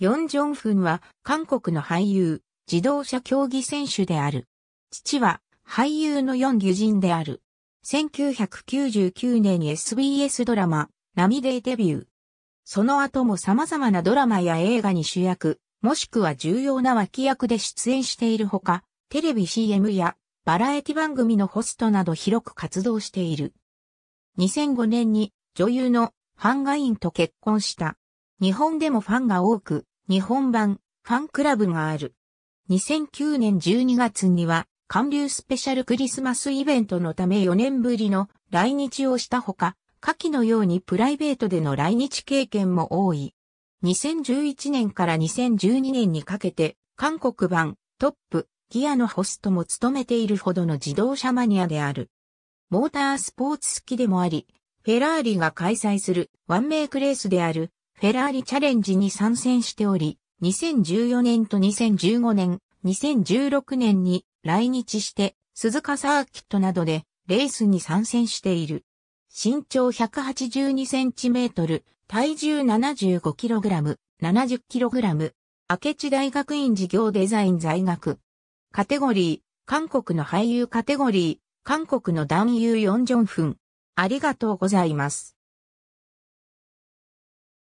ヨン・ジョンフンは韓国の俳優、自動車競技選手である。父は俳優のヨン・ギュジンである。1999年に SBS ドラマ、デイデビュー。その後も様々なドラマや映画に主役、もしくは重要な脇役で出演しているほか、テレビ CM やバラエティ番組のホストなど広く活動している。2005年に女優のハンガインと結婚した。日本でもファンが多く、日本版ファンクラブがある。2009年12月には、韓流スペシャルクリスマスイベントのため4年ぶりの来日をしたほか、下記のようにプライベートでの来日経験も多い。2011年から2012年にかけて、韓国版トップギアのホストも務めているほどの自動車マニアである。モータースポーツ好きでもあり、フェラーリが開催するワンメイクレースであるフェラーリチャレンジに参戦しており、2014年と2015年、2016年に来日して、鈴鹿サーキットなどでレースに参戦している。身長182センチメートル、体重75キログラム、70キログラム。明智大学院事業デザイン在学。カテゴリー、韓国の俳優カテゴリー、韓国の男優4ジョンフン。ありがとうございます。